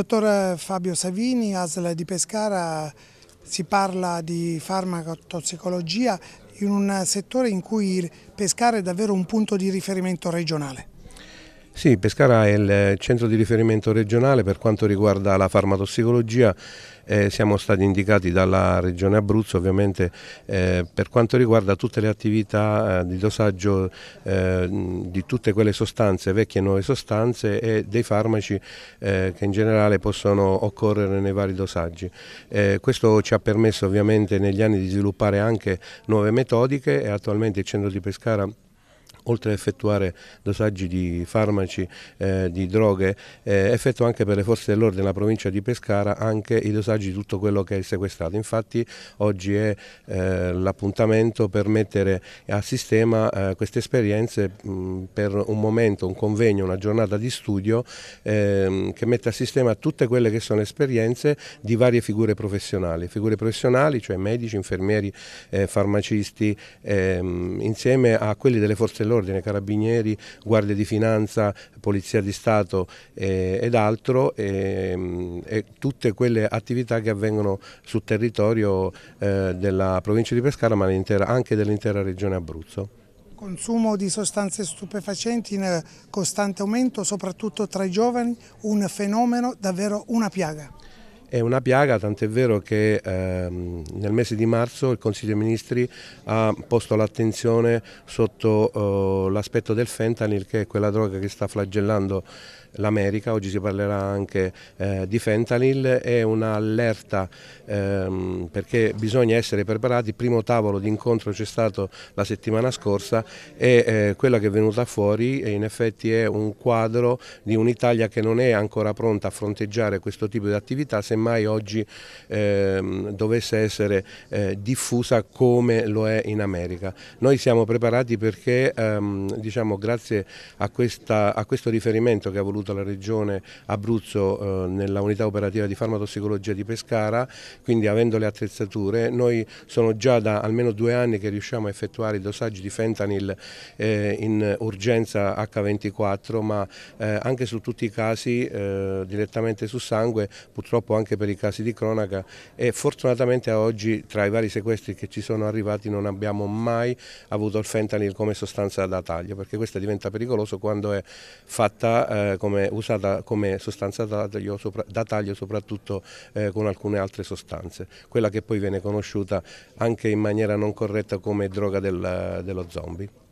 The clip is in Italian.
Dottor Fabio Savini, ASL di Pescara, si parla di farmacotossicologia in un settore in cui Pescara è davvero un punto di riferimento regionale. Sì, Pescara è il centro di riferimento regionale per quanto riguarda la farmatossicologia. Eh, siamo stati indicati dalla Regione Abruzzo ovviamente eh, per quanto riguarda tutte le attività eh, di dosaggio eh, di tutte quelle sostanze, vecchie e nuove sostanze e dei farmaci eh, che in generale possono occorrere nei vari dosaggi. Eh, questo ci ha permesso ovviamente negli anni di sviluppare anche nuove metodiche e attualmente il centro di Pescara oltre a effettuare dosaggi di farmaci, eh, di droghe, eh, effettua anche per le forze dell'ordine della provincia di Pescara anche i dosaggi di tutto quello che è sequestrato. Infatti oggi è eh, l'appuntamento per mettere a sistema eh, queste esperienze mh, per un momento, un convegno, una giornata di studio ehm, che mette a sistema tutte quelle che sono esperienze di varie figure professionali, figure professionali cioè medici, infermieri, eh, farmacisti, ehm, insieme a quelli delle forze dell'ordine dell'ordine, carabinieri, guardie di finanza, polizia di Stato eh, ed altro eh, e tutte quelle attività che avvengono sul territorio eh, della provincia di Pescara ma anche dell'intera regione Abruzzo. Consumo di sostanze stupefacenti in eh, costante aumento, soprattutto tra i giovani, un fenomeno davvero una piaga. È una piaga, tant'è vero che ehm, nel mese di marzo il Consiglio dei Ministri ha posto l'attenzione sotto eh, l'aspetto del fentanyl, che è quella droga che sta flagellando l'America, oggi si parlerà anche eh, di fentanyl, è un'allerta ehm, perché bisogna essere preparati, il primo tavolo di incontro c'è stato la settimana scorsa e eh, quella che è venuta fuori eh, in effetti è un quadro di un'Italia che non è ancora pronta a fronteggiare questo tipo di attività, semmai oggi ehm, dovesse essere eh, diffusa come lo è in America. Noi siamo preparati perché ehm, diciamo, grazie a, questa, a questo riferimento che ha voluto voluta la Regione Abruzzo eh, nella unità operativa di farmatossicologia di Pescara, quindi avendo le attrezzature, noi sono già da almeno due anni che riusciamo a effettuare i dosaggi di fentanyl eh, in urgenza H24, ma eh, anche su tutti i casi eh, direttamente su sangue, purtroppo anche per i casi di cronaca e fortunatamente a oggi tra i vari sequestri che ci sono arrivati non abbiamo mai avuto il fentanyl come sostanza da taglio, perché questa diventa pericoloso quando è fatta eh, con come, usata come sostanza da taglio, sopra, da taglio soprattutto eh, con alcune altre sostanze, quella che poi viene conosciuta anche in maniera non corretta come droga del, dello zombie.